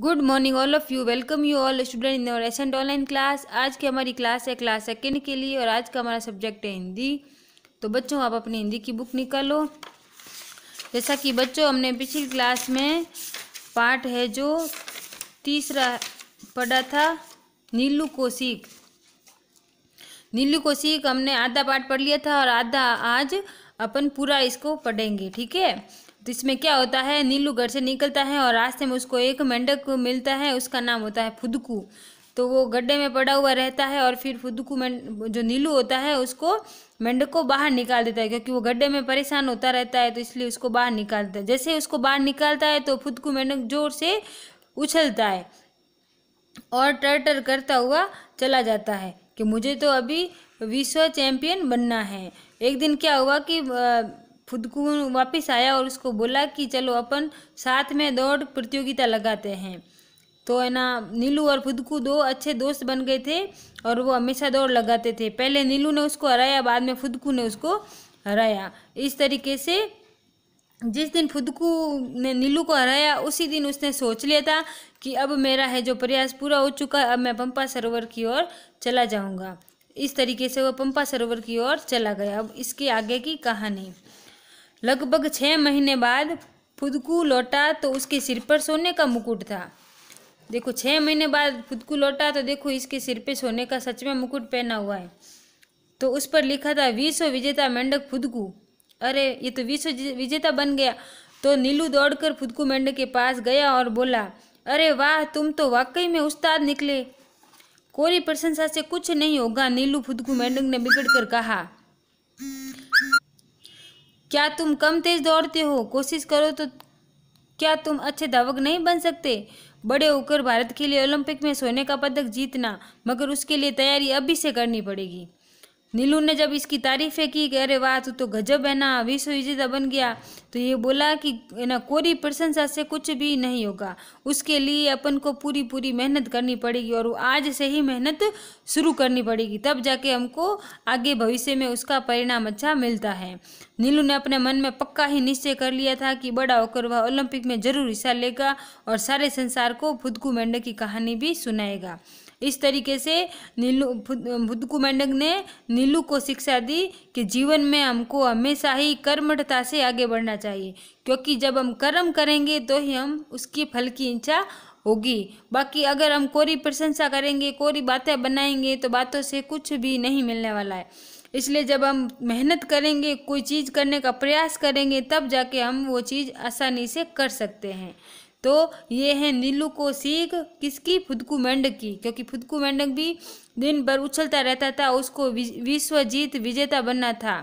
good morning all of you welcome you all student in और Ascent online class आज की हमारी class है क्लास सेकेंड के लिए और आज का हमारा सब्जेक्ट है हिंदी तो बच्चों आप अपनी हिंदी की बुक निकालो जैसा कि बच्चों हमने पिछली क्लास में पाठ है जो तीसरा पढ़ा था नीलू को सीख नीलू को सीख हमने आधा पाठ पढ़ लिया था और आधा आज अपन पूरा इसको पढ़ेंगे ठीक है तो इसमें क्या होता है नीलू घर से निकलता है और रास्ते में उसको एक मेंढक मिलता है उसका नाम होता है फुदकू तो वो गड्ढे में पड़ा हुआ रहता है और फिर फुदकू में जो नीलू होता है उसको मेंढक को बाहर निकाल देता है क्योंकि वो गड्ढे में परेशान होता रहता है तो इसलिए उसको बाहर निकालता है जैसे उसको बाहर निकालता है तो फुदकू मेंढक जोर से उछलता है और टर करता हुआ चला जाता है कि मुझे तो अभी विश्व चैंपियन बनना है एक दिन क्या हुआ कि को वापस आया और उसको बोला कि चलो अपन साथ में दौड़ प्रतियोगिता लगाते हैं तो है ना नीलू और फुदकू दो अच्छे दोस्त बन गए थे और वो हमेशा दौड़ लगाते थे पहले नीलू ने उसको हराया बाद में फुदकू ने उसको हराया इस तरीके से जिस दिन फुदकू ने नीलू को हराया उसी दिन उसने सोच लिया था कि अब मेरा है जो प्रयास पूरा हो चुका है अब मैं पंपा सरोवर की ओर चला जाऊंगा इस तरीके से वह पंपा सरोवर की ओर चला गया अब इसके आगे की कहानी लगभग छः महीने बाद फुदकू लौटा तो उसके सिर पर सोने का मुकुट था देखो छः महीने बाद फुदकू लौटा तो देखो इसके सिर पे सोने का सच में मुकुट पहना हुआ है तो उस पर लिखा था विश्व विजेता मेंढक फुदकू अरे ये तो विश्व विजेता बन गया तो नीलू दौड़कर फुदकू मेंढक के पास गया और बोला अरे वाह तुम तो वाकई में उस्ताद निकले कोरी प्रशंसा से कुछ नहीं होगा नीलू फुदकू मेंढक ने बिगड़ कर कहा क्या तुम कम तेज दौड़ते हो कोशिश करो तो क्या तुम अच्छे धावक नहीं बन सकते बड़े होकर भारत के लिए ओलंपिक में सोने का पदक जीतना मगर उसके लिए तैयारी अभी से करनी पड़ेगी नीलू ने जब इसकी तारीफ़ें की कि अरे वाह तू तो गजब है ना विश्व विजेता बन गया तो ये बोला कि ना कोरी प्रशंसा से कुछ भी नहीं होगा उसके लिए अपन को पूरी पूरी मेहनत करनी पड़ेगी और आज से ही मेहनत शुरू करनी पड़ेगी तब जाके हमको आगे भविष्य में उसका परिणाम अच्छा मिलता है नीलू ने अपने मन में पक्का ही निश्चय कर लिया था कि बड़ा होकर वह ओलंपिक में जरूर हिस्सा लेगा और सारे संसार को फुदकू मेंढक की कहानी भी सुनाएगा इस तरीके से नीलू बुद्ध कुमांडक ने नीलू को शिक्षा दी कि जीवन में हमको हमेशा ही कर्मठता से आगे बढ़ना चाहिए क्योंकि जब हम कर्म करेंगे तो ही हम उसकी फल की इच्छा होगी बाकी अगर हम कोरी प्रशंसा करेंगे कोरी बातें बनाएंगे तो बातों से कुछ भी नहीं मिलने वाला है इसलिए जब हम मेहनत करेंगे कोई चीज़ करने का प्रयास करेंगे तब जाके हम वो चीज़ आसानी से कर सकते हैं तो ये है नीलू को सीख किसकी फुदकू मेंढक की क्योंकि फुदकू मेंढक भी दिन भर उछलता रहता था उसको विश्वजीत विजेता बनना था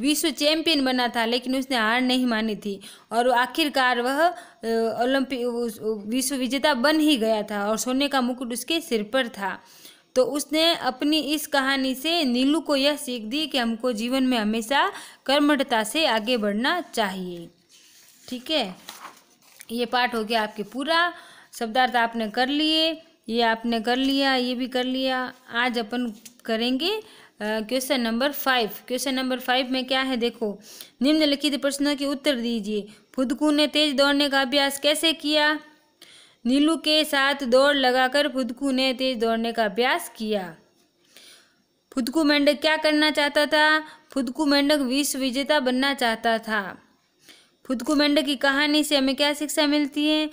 विश्व चैंपियन बना था लेकिन उसने हार नहीं मानी थी और आखिरकार वह ओलंपिक विश्व विजेता बन ही गया था और सोने का मुकुट उसके सिर पर था तो उसने अपनी इस कहानी से नीलू को यह सीख दी कि हमको जीवन में हमेशा कर्मठता से आगे बढ़ना चाहिए ठीक है ये पाठ हो गया आपके पूरा शब्दार्थ आपने कर लिए ये आपने कर लिया ये भी कर लिया आज अपन करेंगे question number five question number five में क्या है देखो निम्नलिखित प्रश्नों के उत्तर दीजिए फुदकू ने तेज दौड़ने का अभ्यास कैसे किया नीलू के साथ दौड़ लगाकर फुदकू ने तेज दौड़ने का अभ्यास किया फुदकू मेंढक क्या करना चाहता था फुदकू मेंढक विश्व विजेता बनना चाहता था खुद मेंढक की कहानी से हमें क्या शिक्षा मिलती है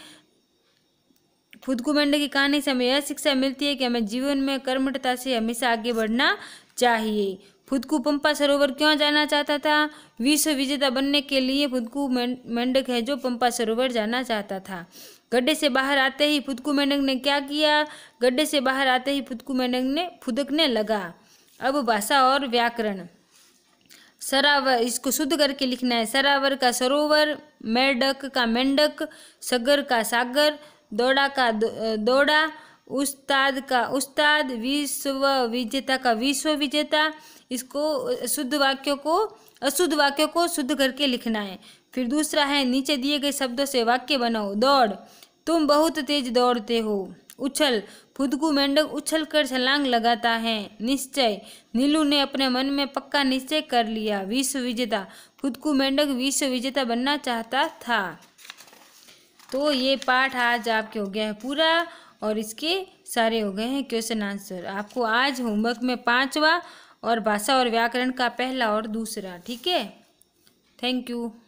खुद मेंढक की कहानी से हमें यह शिक्षा मिलती है कि हमें जीवन में कर्मठता से हमेशा आगे बढ़ना चाहिए फुदकू पंपा सरोवर क्यों जाना चाहता था विश्व विजेता बनने के लिए फुदकू मेंढक है जो पंपा सरोवर जाना चाहता था गड्ढे से बाहर आते ही फुदकू मेंढक ने क्या किया गड्ढे से बाहर आते ही फुदकू मेंढक ने फुदकने लगा अब भाषा और व्याकरण सरावर इसको शुद्ध करके लिखना है सरावर का सरोवर मेढक का मेंढक सगर का सागर दौड़ा का दौड़ा उस्ताद का उस्ताद विश्व विजेता का विश्व विजेता इसको शुद्ध वाक्यों को अशुद्ध वाक्यों को शुद्ध करके लिखना है फिर दूसरा है नीचे दिए गए शब्दों से वाक्य बनाओ दौड़ तुम बहुत तेज दौड़ते हो उछल फुदकू मेंढक उछल कर छलांग लगाता है निश्चय नीलू ने अपने मन में पक्का निश्चय कर लिया विश्व विजेता फुदकू मेंढक विश्व विजेता बनना चाहता था तो ये पाठ आज आपके हो गया है पूरा और इसके सारे हो गए हैं क्वेश्चन आंसर आपको आज होमवर्क में पांचवा और भाषा और व्याकरण का पहला और दूसरा ठीक है थैंक यू